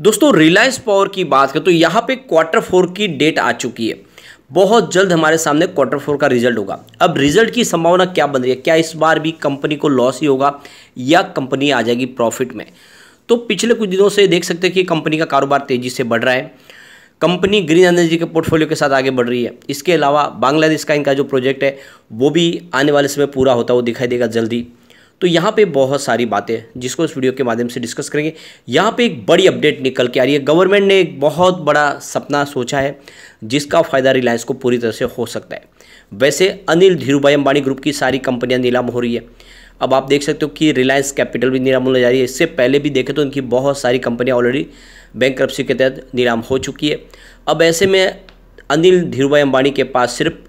दोस्तों रिलायंस पावर की बात करें तो यहाँ पे क्वार्टर फोर की डेट आ चुकी है बहुत जल्द हमारे सामने क्वार्टर फोर का रिजल्ट होगा अब रिजल्ट की संभावना क्या बन रही है क्या इस बार भी कंपनी को लॉस ही होगा या कंपनी आ जाएगी प्रॉफिट में तो पिछले कुछ दिनों से देख सकते हैं कि कंपनी का कारोबार तेज़ी से बढ़ रहा है कंपनी ग्रीन एनर्जी के पोर्टफोलियो के साथ आगे बढ़ रही है इसके अलावा बांग्लादेश का इनका जो प्रोजेक्ट है वो भी आने वाले समय पूरा होता हुआ दिखाई देगा जल्दी तो यहाँ पे बहुत सारी बातें जिसको इस वीडियो के माध्यम से डिस्कस करेंगे यहाँ पे एक बड़ी अपडेट निकल के आ रही है गवर्नमेंट ने एक बहुत बड़ा सपना सोचा है जिसका फ़ायदा रिलायंस को पूरी तरह से हो सकता है वैसे अनिल धीरूभाई अंबानी ग्रुप की सारी कंपनियाँ नीलाम हो रही है अब आप देख सकते हो कि रिलायंस कैपिटल भी नीलाम होने जा रही है इससे पहले भी देखें तो इनकी बहुत सारी कंपनियाँ ऑलरेडी बैंक के तहत नीलाम हो चुकी है अब ऐसे में अनिल धीरूभाई अंबानी के पास सिर्फ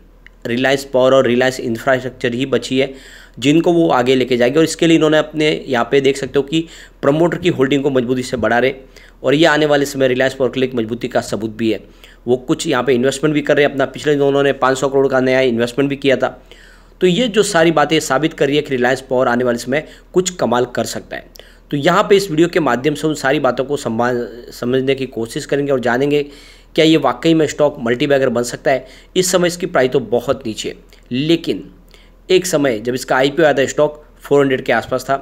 रिलायंस पावर और रिलायंस इंफ्रास्ट्रक्चर ही बची है जिनको वो आगे लेके जाएगी और इसके लिए इन्होंने अपने यहाँ पे देख सकते हो कि प्रमोटर की होल्डिंग को मजबूती से बढ़ा रहे और ये आने वाले समय रिलायंस पोर्टल एक मजबूती का सबूत भी है वो कुछ यहाँ पर इन्वेस्टमेंट भी कर रहे हैं अपना पिछले दिनों उन्होंने पाँच करोड़ का नया इन्वेस्टमेंट भी किया था तो ये जो सारी बातें साबित कर रही है कि रिलायंस पावर आने वाले समय कुछ कमाल कर सकता है तो यहाँ पे इस वीडियो के माध्यम से उन सारी बातों को समझने की कोशिश करेंगे और जानेंगे क्या ये वाकई में स्टॉक मल्टीबैगर बन सकता है इस समय इसकी प्राइस तो बहुत नीचे लेकिन एक समय जब इसका आईपीओ आया था स्टॉक 400 के आसपास था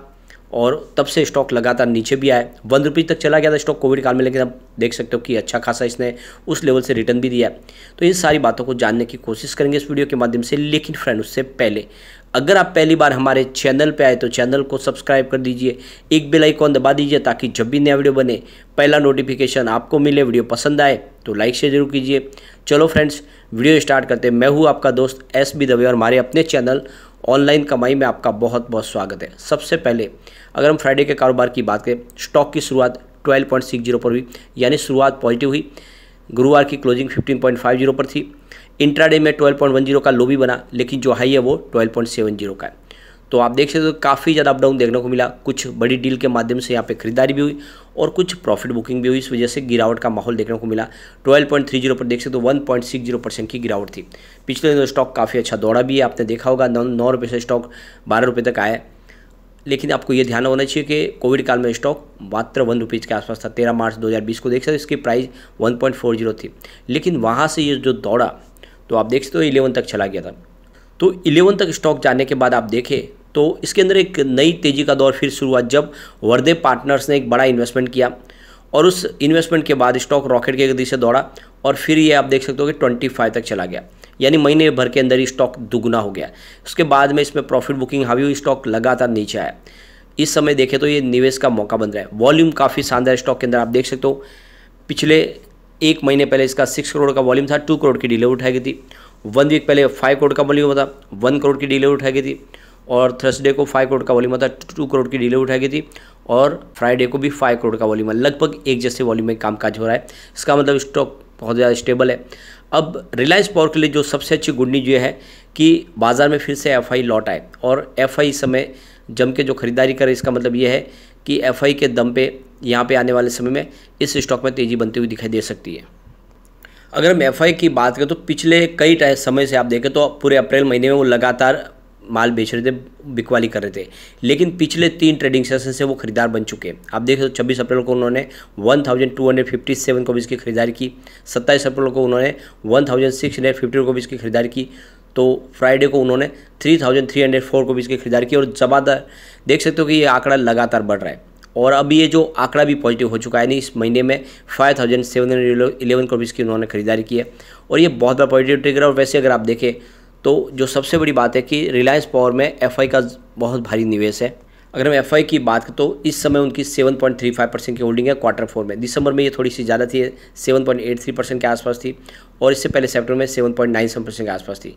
और तब से स्टॉक लगातार नीचे भी आए वन रुपीज़ तक चला गया था स्टॉक कोविड काल में लेकिन अब देख सकते हो कि अच्छा खासा इसने उस लेवल से रिटर्न भी दिया है तो इन सारी बातों को जानने की कोशिश करेंगे इस वीडियो के माध्यम से लेकिन फ्रेंड उससे पहले अगर आप पहली बार हमारे चैनल पर आए तो चैनल को सब्सक्राइब कर दीजिए एक बेल आइकॉन दबा दीजिए ताकि जब भी नया वीडियो बने पहला नोटिफिकेशन आपको मिले वीडियो पसंद आए तो लाइक शेयर जरूर कीजिए चलो फ्रेंड्स वीडियो स्टार्ट करते हैं मैं हूँ आपका दोस्त एस बी दवे और हमारे अपने चैनल ऑनलाइन कमाई में आपका बहुत बहुत स्वागत है सबसे पहले अगर हम फ्राइडे के कारोबार की बात करें स्टॉक की शुरुआत 12.60 पर हुई यानी शुरुआत पॉजिटिव हुई गुरुवार की क्लोजिंग 15.50 पर थी इंट्राडे में 12.10 का लो भी बना लेकिन जो हाई है वो 12.70 का है तो आप देख सकते हो तो काफ़ी ज़्यादा अपडाउन देखने को मिला कुछ बड़ी डील के माध्यम से यहाँ पे खरीदारी भी हुई और कुछ प्रॉफिट बुकिंग भी हुई इस वजह से गिरावट का माहौल देखने को मिला 12.30 पर देख सकते हो 1.60 परसेंट की गिरावट थी पिछले दिनों स्टॉक काफ़ी अच्छा दौड़ा भी है आपने देखा होगा नौ नौ रुपये से स्टॉक बारह रुपये तक आया लेकिन आपको ये ध्यान होना चाहिए कि कोविड काल में स्टॉक मात्र वन रुपीज़ के आसपास था तेरह मार्च 2020 को देख सकते इसकी प्राइस 1.40 थी लेकिन वहाँ से ये जो दौड़ा तो आप देख सकते हो इलेवन तक चला गया था तो इलेवन तक स्टॉक जाने के बाद आप देखें तो इसके अंदर एक नई तेज़ी का दौर फिर शुरू हुआ जब वर्दे पार्टनर्स ने एक बड़ा इन्वेस्टमेंट किया और उस इन्वेस्टमेंट के बाद स्टॉक रॉकेट के गति से दौड़ा और फिर ये आप देख सकते हो कि ट्वेंटी फाइव तक चला गया यानी महीने भर के अंदर ही स्टॉक दुगना हो गया उसके बाद में इसमें प्रॉफिट बुकिंग हावी हुई स्टॉक लगातार नीचे आया इस समय देखें तो ये निवेश का मौका बन रहा है वॉल्यूम काफ़ी शानदार स्टॉक के अंदर आप देख सकते हो पिछले एक महीने पहले इसका सिक्स करोड़ का वॉल्यूम था टू करोड़ की डिलीवरी उठाई गई थी वन वीक पहले फाइव करोड़ का वॉल्यूम था वन करोड़ की डिलीवरी उठाई गई थी और थर्सडे को फाइव करोड़ का वॉल्यूम था टू करोड़ की डीले उठाई गई थी और फ्राइडे को भी फाइव करोड़ का वॉल्यूम है लगभग एक जैसे वॉल्यूम में कामकाज हो रहा है इसका मतलब स्टॉक बहुत ज़्यादा स्टेबल है अब रिलायंस पावर के लिए जो सबसे अच्छी गुड न्यूज ये है कि बाज़ार में फिर से एफ लौट आए और एफ समय जम के जो खरीदारी करे इसका मतलब ये है कि एफ के दम पे यहाँ पे आने वाले समय में इस स्टॉक में तेज़ी बनती हुई दिखाई दे सकती है अगर हम एफ की बात करें तो पिछले कई समय से आप देखें तो पूरे अप्रैल महीने में वो लगातार माल बेच रहे थे बिकवाली कर रहे थे लेकिन पिछले तीन ट्रेडिंग सेशन से वो खरीदार बन चुके हैं आप देख सकते छब्बीस अप्रैल को उन्होंने 1257 कॉपीज़ की खरीदारी की 27 अप्रैल को उन्होंने 1650 thousand six hundred fifty copies की खरीदारी की तो फ्राइडे को उन्होंने 3304 कॉपीज़ की खरीदारी की और जबादार देख सकते हो कि ये आंकड़ा लगातार बढ़ रहा है और अब ये जो आंकड़ा भी पॉजिटिव हो चुका है यानी इस महीने में five thousand seven hundred eleven copies की उन्होंने खरीदारी की है और ये बहुत बड़ा पॉजिटिव ट्रिगर है और वैसे अगर आप देखें तो जो सबसे बड़ी बात है कि रिलायंस पावर में एफ का बहुत भारी निवेश है अगर हम एफ की बात करें तो इस समय उनकी 7.35 परसेंट की होल्डिंग है क्वार्टर फोर में दिसंबर में ये थोड़ी सी ज़्यादा थी 7.83 परसेंट के आसपास थी और इससे पहले सेप्टर में 7.97 परसेंट के आसपास थी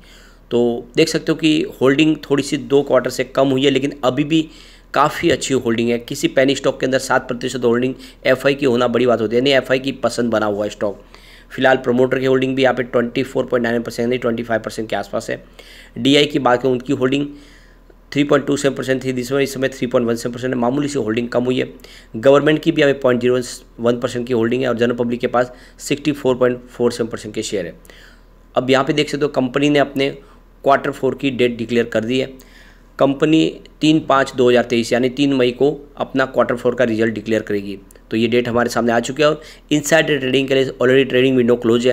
तो देख सकते हो कि होल्डिंग थोड़ी सी दो क्वार्टर से कम हुई है लेकिन अभी भी काफ़ी अच्छी होल्डिंग है किसी पैनी स्टॉक के अंदर सात प्रतिशत होल्डिंग एफ की होना बड़ी बात होती है यानी एफ की पसंद बना हुआ स्टॉक फिलहाल प्रोमोटर की होल्डिंग भी यहाँ पे twenty four point nine percent नहीं ट्वेंटी फाइव परसेंट के आसपास है डीआई की बात करें उनकी holding three point two seven percent थी जिसमें इस समय three point one seven percent है मामूली सी होल्डिंग कम हुई है गवर्नमेंट की भी यहाँ पर पॉइंट जीरो वन परसेंट की होल्डिंग है और जनरल पब्लिक के पास sixty four point four seven percent के शेयर है अब यहाँ पे देख सकते हो कंपनी ने अपने क्वार्टर फोर की डेट डिक्लेयर कर दी है कंपनी तीन पाँच दो हज़ार तेईस यानी तीन मई को अपना क्वार्टर फोर का रिजल्ट डिक्लेयर करेगी तो ये डेट हमारे सामने आ चुकी है और इन साइड ट्रेडिंग के लिए ऑलरेडी ट्रेडिंग विंडो क्लोज है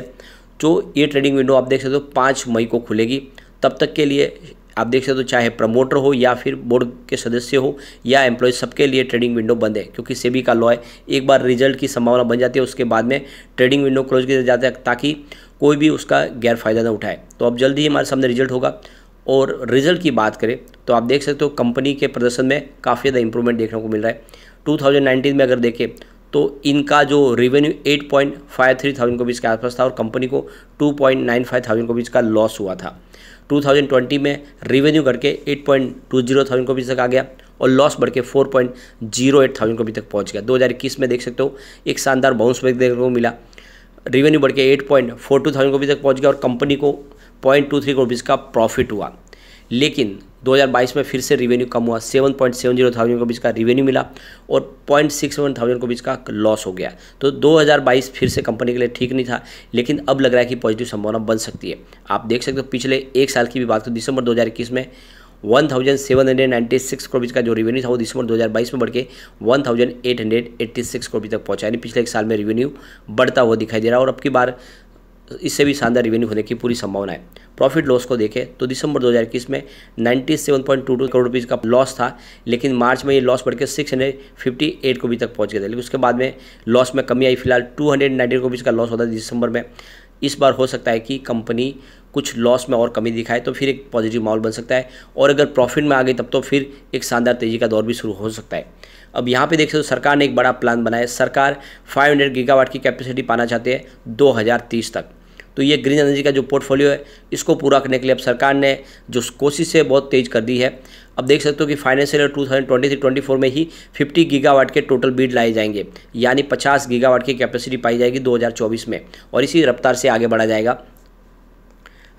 तो ये ट्रेडिंग विंडो आप देख सकते हो पाँच मई को खुलेगी तब तक के लिए आप देख सकते हो चाहे प्रमोटर हो या फिर बोर्ड के सदस्य हो या एम्प्लॉय सबके लिए ट्रेडिंग विंडो बंद है क्योंकि सेबी का लॉ है एक बार रिजल्ट की संभावना बन जाती है उसके बाद में ट्रेडिंग विंडो क्लोज किया जाता है ताकि कोई भी उसका गैर फायदा ना उठाए तो अब जल्दी ही हमारे सामने रिजल्ट होगा और रिजल्ट की बात करें तो आप देख सकते हो कंपनी के प्रदर्शन में काफ़ी ज़्यादा इंप्रूवमेंट देखने को मिल रहा है टू में अगर देखें तो इनका जो revenue eight point five three thousand को बीच के आसपास था और कंपनी को two point nine five thousand को बीच का लॉस हुआ था 2020 में रेवेन्यू करके जीरो थाउजेंड को बीच तक आ गया और लॉस बढ़ के four point zero eight thousand को बीच तक पहुंच गया 2021 में देख सकते हो एक शानदार बाउंस बैक देखने को मिला रेवेन्यू बढ़ के eight point four two thousand को बीच तक पहुंच गया और कंपनी को पॉइंट टू थ्री करोड़ बीच का प्रॉफिट हुआ लेकिन 2022 में फिर से रेवेन्यू कम हुआ 7.70 थाउजेंड को बीच का रेवेन्यू मिला और 0.61 थाउजेंड को बीच का लॉस हो गया तो 2022 फिर से कंपनी के लिए ठीक नहीं था लेकिन अब लग रहा है कि पॉजिटिव संभावना बन सकती है आप देख सकते हो पिछले एक साल की भी बात तो दिसंबर 2021 में 1796 करोड़ का जो रेवेन्यू था वो दिसंबर 2022 में बढ़ के 1886 करोड़ तक पहुंचा यानी पिछले एक साल में रेवेन्यू बढ़ता हुआ दिखाई दे रहा है और अब की बार इससे भी शानदार रिवेन्यू होने की पूरी संभावना है प्रॉफिट लॉस को देखें तो दिसंबर 2021 में 97.22 करोड़ रुपीज़ का लॉस था लेकिन मार्च में ये लॉस बढ़कर को भी तक पहुंच गया था लेकिन उसके बाद में लॉस में कमी आई फिलहाल 290 को का लॉस होता है दिसंबर में इस बार हो सकता है कि कंपनी कुछ लॉस में और कमी दिखाए तो फिर एक पॉजिटिव माहौल बन सकता है और अगर प्रॉफिट में आ गई तब तो फिर एक शानदार तेज़ी का दौर भी शुरू हो सकता है अब यहाँ पे देख सकते हो सरकार ने एक बड़ा प्लान बनाया सरकार 500 गीगावाट की कैपेसिटी पाना चाहते हैं 2030 तक तो ये ग्रीन एनर्जी का जो पोर्टफोलियो है इसको पूरा करने के लिए अब सरकार ने जो कोशिश है बहुत तेज़ कर दी है अब देख सकते हो कि financial year two thousand twenty three twenty four में ही फिफ्टी गीगावाट के टोटल बीड लाए जाएंगे यानी पचास गीगावाट की कैपेसिटी पाई जाएगी दो हज़ार चौबीस में और इसी रफ्तार से आगे बढ़ा जाएगा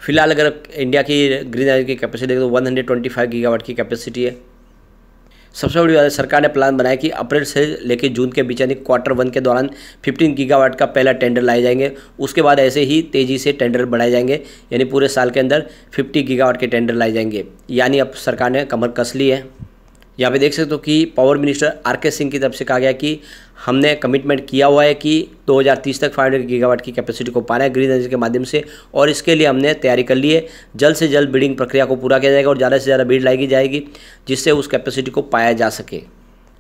फिलहाल अगर इंडिया की ग्रीन एनर्जी की कैपेसिटी देखें तो one hundred twenty five gigawatt की कैपेसिटी है सबसे बड़ी बात है सरकार ने प्लान बनाया कि अप्रैल से लेकर जून के बीच यानी क्वार्टर वन के दौरान 15 गीगावाट का पहला टेंडर लाए जाएंगे उसके बाद ऐसे ही तेज़ी से टेंडर बढ़ाए जाएंगे यानी पूरे साल के अंदर 50 गीगावाट के टेंडर लाए जाएंगे यानी अब सरकार ने कमर कस ली है यहाँ पे देख सकते हो कि पावर मिनिस्टर आर के सिंह की तरफ से कहा गया कि हमने कमिटमेंट किया हुआ है कि 2030 तक 500 गीगावाट की कैपेसिटी को पाना है ग्रीन एनर्जी के माध्यम से और इसके लिए हमने तैयारी कर ली है जल्द से जल्द बिडिंग प्रक्रिया को पूरा किया जाएगा और ज़्यादा से ज़्यादा भीड़ लाई जाएगी जिससे उस कैपेसिटी को पाया जा सके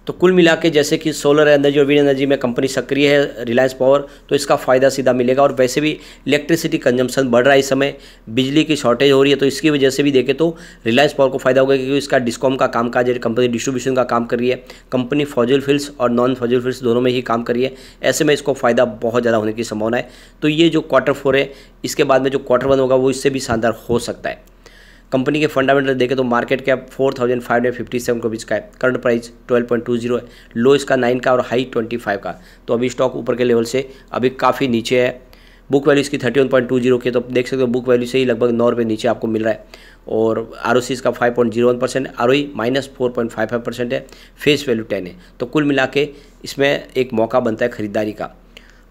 तो कुल मिला के जैसे कि सोलर एनर्जी और विंड एनर्जी में कंपनी सक्रिय है रिलायंस पावर तो इसका फ़ायदा सीधा मिलेगा और वैसे भी इलेक्ट्रिसिटी कंजम्पशन बढ़ रहा है इस समय बिजली की शॉर्टेज हो रही है तो इसकी वजह से भी देखें तो रिलायंस पावर को फायदा होगा क्योंकि इसका डिस्कॉम का काम काज कंपनी डिस्ट्रीब्यूशन का काम कर रही है कंपनी फॉजल फील्ड्स और नॉन फॉजल फील्ड्स दोनों में ही काम कर रही है ऐसे में इसको फ़ायदा बहुत ज़्यादा होने की संभावना है तो ये जो क्वार्टर फोर है इसके बाद में जो क्वार्टर वन होगा वो इससे भी शानदार हो सकता है कंपनी के फंडामेंटल देखें तो market cap four thousand five hundred fifty seven को बीच का है current price twelve point two zero है लो इसका नाइन का और हाई ट्वेंटी फाइव का तो अभी स्टॉक ऊपर के लेवल से अभी काफ़ी नीचे है बुक वैल्यू इसकी thirty one point two zero की तो देख सकते हो बुक वैल्यू से ही लगभग नौ रुपये नीचे आपको मिल रहा है और आर ओ सी इसका five point zero one percent R O minus four point five five percent है फेस वैल्यू टेन है तो कुल मिला के इसमें एक मौका बनता है खरीदारी का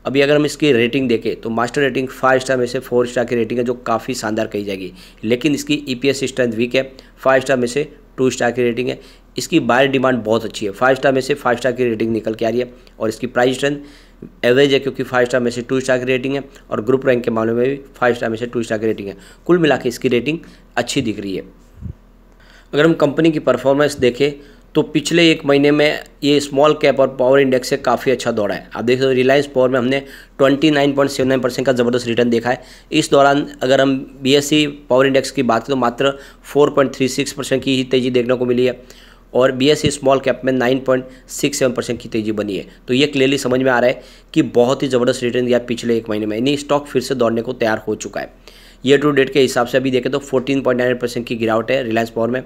अभी अगर हम इसकी रेटिंग देखें तो मास्टर रेटिंग फाइव स्टार में से फोर स्टार की रेटिंग है जो काफ़ी शानदार कही जाएगी लेकिन इसकी ईपीएस स्ट्रेंथ वीक है फाइव स्टार में से टू स्टार की रेटिंग है इसकी बायर डिमांड बहुत अच्छी है फाइव स्टार में से फाइव स्टार की रेटिंग निकल के आ रही है और इसकी प्राइस स्ट्रेंथ एवरेज है क्योंकि फाइव स्टार में से टू स्टार की रेटिंग है और ग्रुप रैंक के मामले में भी फाइव स्टार में से टू स्टार की रेटिंग है कुल मिला इसकी रेटिंग अच्छी दिख रही है अगर हम कंपनी की परफॉर्मेंस देखें तो पिछले एक महीने में ये स्मॉल कैप और पावर इंडेक्स से काफ़ी अच्छा दौड़ा है आप देख सकते हो रिलायंस पावर में हमने 29.79 परसेंट का ज़बरदस्त रिटर्न देखा है इस दौरान अगर हम बीएससी पावर इंडेक्स की बात करें तो मात्र 4.36 परसेंट की ही तेज़ी देखने को मिली है और बी एस स्मॉल कैप में 9.67 परसेंट की तेज़ी बनी है तो ये क्लियरली समझ में आ रहा है कि बहुत ही ज़बरदस्त रिटर्न दिया पिछले एक महीने में यानी स्टॉक फिर से दौड़ने को तैयार हो चुका है ईयर टू डेट के हिसाब से अभी देखें तो 14.98 परसेंट की गिरावट है रिलायंस पावर में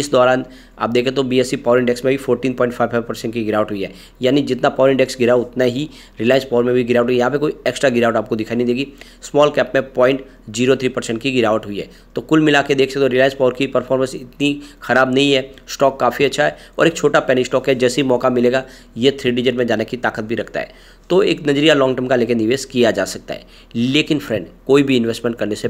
इस दौरान आप देखें तो बीएससी पावर इंडेक्स में भी 14.55 परसेंट की गिरावट हुई है यानी जितना पावर इंडेक्स गिरा उतना ही रिलायंस पावर में भी गिरावट हुई यहाँ पर कोई एक्स्ट्रा गिरावट आपको दिखाई नहीं देगी स्मॉल कैप में पॉइंट जीरो थ्री परसेंट की गिरावट हुई है तो कुल मिला के देख सकते हो रिलायंस पावर की परफॉर्मेंस इतनी ख़राब नहीं है स्टॉक काफ़ी अच्छा है और एक छोटा पेनी स्टॉक है जैसे ही मौका मिलेगा ये थ्री डिजिट में जाने की ताकत भी रखता है तो एक नज़रिया लॉन्ग टर्म का लेकर निवेश किया जा सकता है लेकिन फ्रेंड कोई भी इन्वेस्टमेंट करने से